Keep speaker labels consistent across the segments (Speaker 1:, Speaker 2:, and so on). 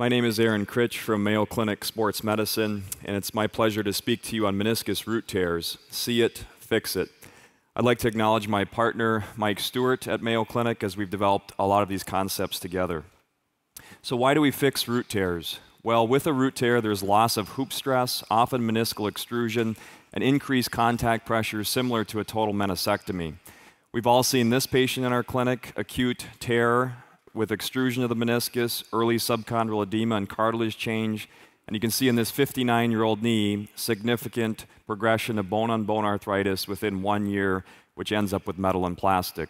Speaker 1: My name is Aaron Critch from Mayo Clinic Sports Medicine, and it's my pleasure to speak to you on meniscus root tears. See it, fix it. I'd like to acknowledge my partner, Mike Stewart, at Mayo Clinic, as we've developed a lot of these concepts together. So, why do we fix root tears? Well, with a root tear, there's loss of hoop stress, often meniscal extrusion, and increased contact pressure similar to a total meniscectomy. We've all seen this patient in our clinic acute tear, with extrusion of the meniscus, early subchondral edema, and cartilage change. And you can see in this 59 year old knee, significant progression of bone on bone arthritis within one year, which ends up with metal and plastic.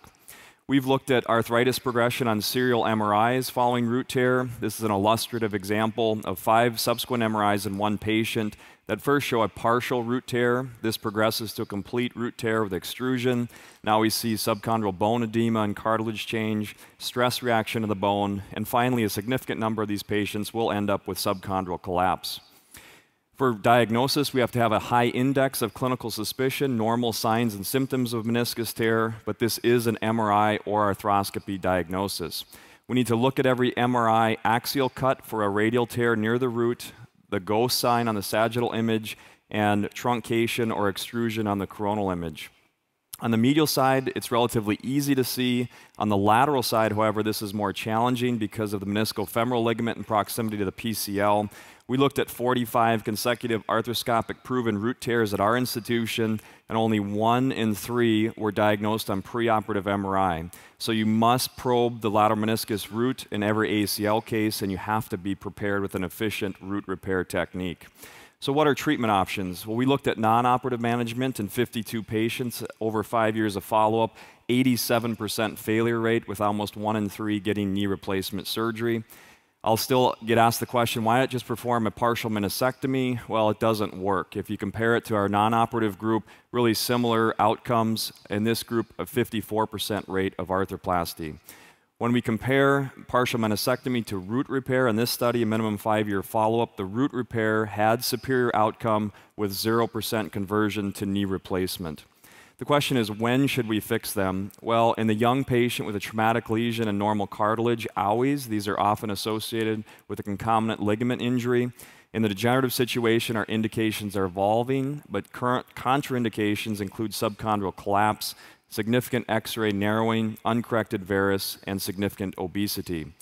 Speaker 1: We've looked at arthritis progression on serial MRIs following root tear. This is an illustrative example of five subsequent MRIs in one patient that first show a partial root tear. This progresses to a complete root tear with extrusion. Now we see subchondral bone edema and cartilage change, stress reaction to the bone, and finally, a significant number of these patients will end up with subchondral collapse. For diagnosis, we have to have a high index of clinical suspicion, normal signs and symptoms of meniscus tear, but this is an MRI or arthroscopy diagnosis. We need to look at every MRI axial cut for a radial tear near the root, the go sign on the sagittal image and truncation or extrusion on the coronal image. On the medial side, it's relatively easy to see. On the lateral side, however, this is more challenging because of the femoral ligament in proximity to the PCL. We looked at 45 consecutive arthroscopic proven root tears at our institution and only one in three were diagnosed on preoperative MRI. So you must probe the lateral meniscus root in every ACL case, and you have to be prepared with an efficient root repair technique. So, what are treatment options? Well, we looked at non operative management in 52 patients over five years of follow up, 87% failure rate, with almost one in three getting knee replacement surgery. I'll still get asked the question why not just perform a partial meniscectomy? Well, it doesn't work. If you compare it to our non operative group, really similar outcomes in this group, a 54% rate of arthroplasty. When we compare partial meniscectomy to root repair in this study, a minimum five year follow up, the root repair had superior outcome with 0% conversion to knee replacement. The question is, when should we fix them? Well, in the young patient with a traumatic lesion and normal cartilage, always. These are often associated with a concomitant ligament injury. In the degenerative situation, our indications are evolving, but current contraindications include subchondral collapse, significant X-ray narrowing, uncorrected varus, and significant obesity.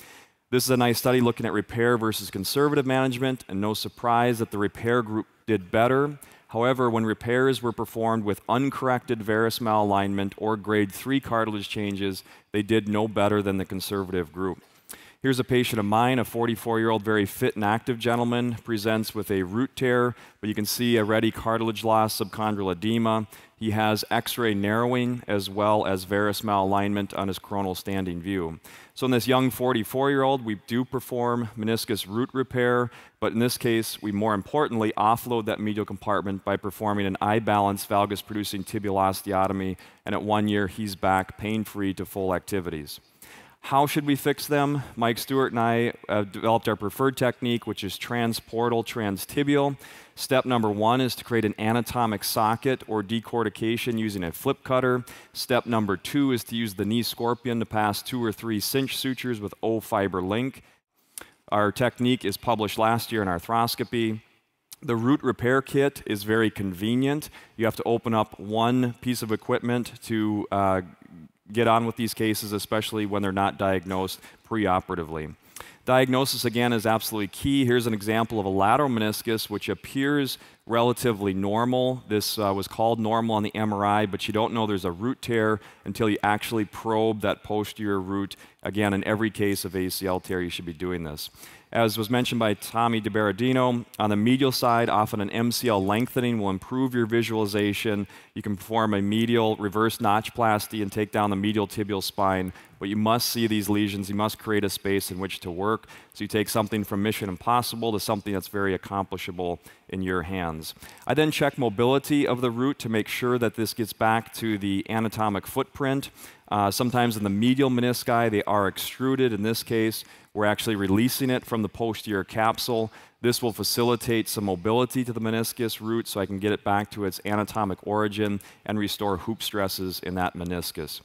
Speaker 1: This is a nice study looking at repair versus conservative management, and no surprise that the repair group did better. However, when repairs were performed with uncorrected varus malalignment or grade 3 cartilage changes, they did no better than the conservative group. Here's a patient of mine, a 44 year old, very fit and active gentleman, presents with a root tear, but you can see already cartilage loss, subchondral edema. He has X-ray narrowing as well as varus malalignment on his coronal standing view. So in this young 44-year-old, we do perform meniscus root repair, but in this case, we more importantly offload that medial compartment by performing an eye balance valgus-producing tibial osteotomy, and at one year, he's back pain-free to full activities. How should we fix them? Mike Stewart and I have uh, developed our preferred technique, which is transportal transtibial. Step number one is to create an anatomic socket or decortication using a flip cutter. Step number two is to use the knee scorpion to pass two or three cinch sutures with O-fiber link. Our technique is published last year in arthroscopy. The root repair kit is very convenient. You have to open up one piece of equipment to uh, get on with these cases, especially when they're not diagnosed preoperatively. Diagnosis, again, is absolutely key. Here's an example of a lateral meniscus, which appears relatively normal. This uh, was called normal on the MRI, but you don't know there's a root tear until you actually probe that posterior root. Again, in every case of ACL tear, you should be doing this. As was mentioned by Tommy DiBerardino, on the medial side, often an MCL lengthening will improve your visualization. You can perform a medial reverse notchplasty and take down the medial tibial spine, but you must see these lesions. You must create a space in which to work. So you take something from Mission Impossible to something that's very accomplishable in your hands. I then check mobility of the root to make sure that this gets back to the anatomic footprint. Uh, sometimes in the medial menisci, they are extruded. In this case, we're actually releasing it from the posterior capsule. This will facilitate some mobility to the meniscus root so I can get it back to its anatomic origin and restore hoop stresses in that meniscus.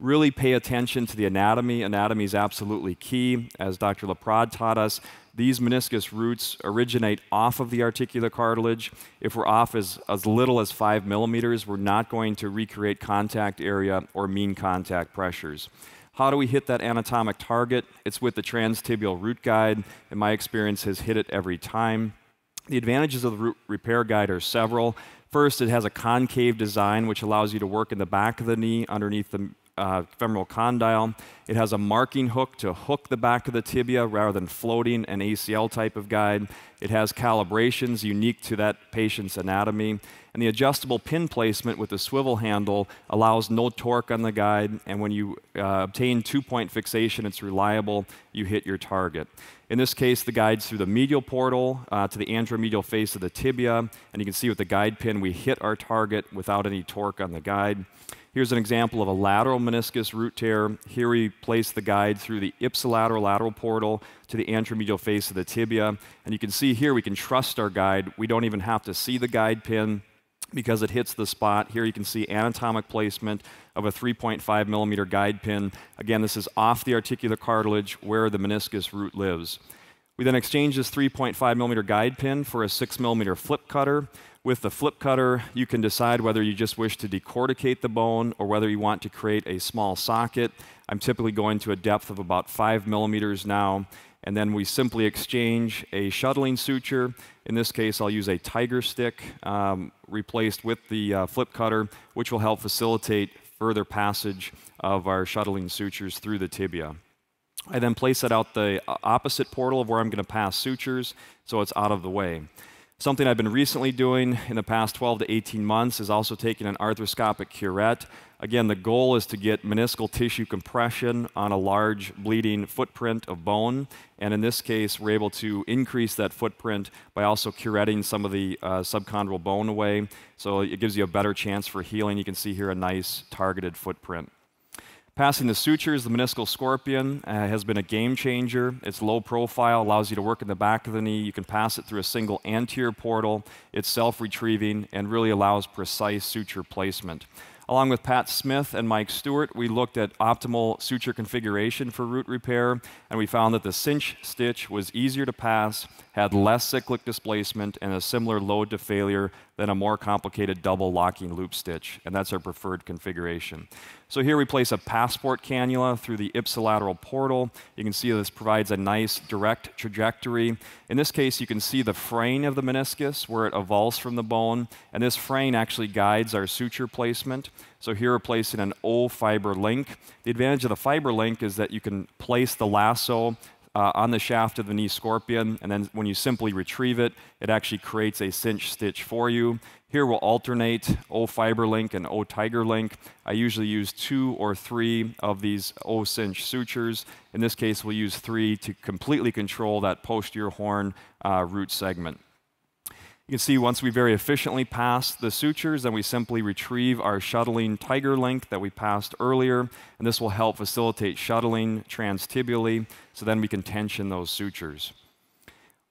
Speaker 1: Really pay attention to the anatomy. Anatomy is absolutely key. As Dr. Laprade taught us, these meniscus roots originate off of the articular cartilage. If we're off as, as little as five millimeters, we're not going to recreate contact area or mean contact pressures. How do we hit that anatomic target? It's with the transtibial root guide. and my experience, has hit it every time. The advantages of the root repair guide are several. First, it has a concave design, which allows you to work in the back of the knee underneath the uh, femoral condyle. It has a marking hook to hook the back of the tibia rather than floating an ACL type of guide. It has calibrations unique to that patient's anatomy. And the adjustable pin placement with the swivel handle allows no torque on the guide. And when you uh, obtain two point fixation, it's reliable, you hit your target. In this case, the guide's through the medial portal uh, to the andromedial face of the tibia. And you can see with the guide pin, we hit our target without any torque on the guide. Here's an example of a lateral meniscus root tear. Here we place the guide through the ipsilateral lateral portal to the anteromedial face of the tibia. And you can see here we can trust our guide. We don't even have to see the guide pin because it hits the spot. Here you can see anatomic placement of a 3.5 millimeter guide pin. Again, this is off the articular cartilage where the meniscus root lives. We then exchange this 3.5 millimeter guide pin for a 6 millimeter flip cutter. With the flip cutter, you can decide whether you just wish to decorticate the bone or whether you want to create a small socket. I'm typically going to a depth of about five millimeters now. And then we simply exchange a shuttling suture. In this case, I'll use a tiger stick um, replaced with the uh, flip cutter, which will help facilitate further passage of our shuttling sutures through the tibia. I then place it out the uh, opposite portal of where I'm going to pass sutures, so it's out of the way. Something I've been recently doing in the past 12 to 18 months is also taking an arthroscopic curette. Again, the goal is to get meniscal tissue compression on a large bleeding footprint of bone. And in this case, we're able to increase that footprint by also curetting some of the uh, subchondral bone away. So it gives you a better chance for healing. You can see here a nice targeted footprint. Passing the sutures, the meniscal scorpion uh, has been a game changer. It's low profile, allows you to work in the back of the knee. You can pass it through a single anterior portal. It's self retrieving and really allows precise suture placement. Along with Pat Smith and Mike Stewart, we looked at optimal suture configuration for root repair, and we found that the cinch stitch was easier to pass, had less cyclic displacement, and a similar load to failure than a more complicated double locking loop stitch, and that's our preferred configuration. So here we place a passport cannula through the ipsilateral portal. You can see this provides a nice direct trajectory. In this case, you can see the fraying of the meniscus where it evolves from the bone, and this fraying actually guides our suture placement. So here placing an O fiber link. The advantage of the fiber link is that you can place the lasso uh, on the shaft of the knee scorpion, and then when you simply retrieve it, it actually creates a cinch stitch for you. Here we'll alternate O fiber link and O tiger link. I usually use two or three of these O cinch sutures. In this case, we'll use three to completely control that posterior horn uh, root segment. You can see once we very efficiently pass the sutures, then we simply retrieve our shuttling tiger link that we passed earlier, and this will help facilitate shuttling transtibially, so then we can tension those sutures.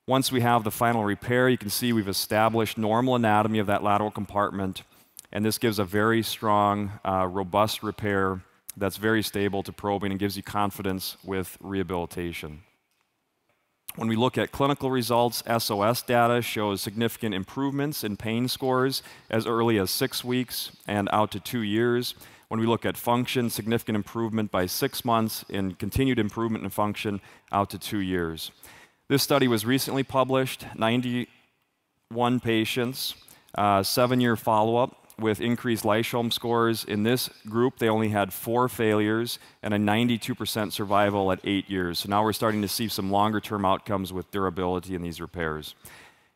Speaker 1: Once we have the final repair, you can see we've established normal anatomy of that lateral compartment, and this gives a very strong, uh, robust repair that's very stable to probing and gives you confidence with rehabilitation. When we look at clinical results, SOS data shows significant improvements in pain scores as early as six weeks and out to two years. When we look at function, significant improvement by six months and continued improvement in function out to two years. This study was recently published, 91 patients, uh, seven year follow up, with increased Lyshom scores. In this group, they only had four failures and a 92% survival at eight years. So now we're starting to see some longer term outcomes with durability in these repairs.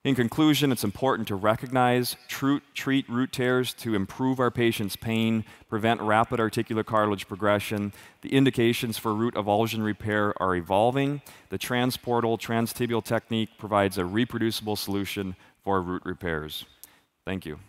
Speaker 1: In conclusion, it's important to recognize, treat root tears to improve our patient's pain, prevent rapid articular cartilage progression. The indications for root avulsion repair are evolving. The transportal transtibial technique provides a reproducible solution for root repairs. Thank you.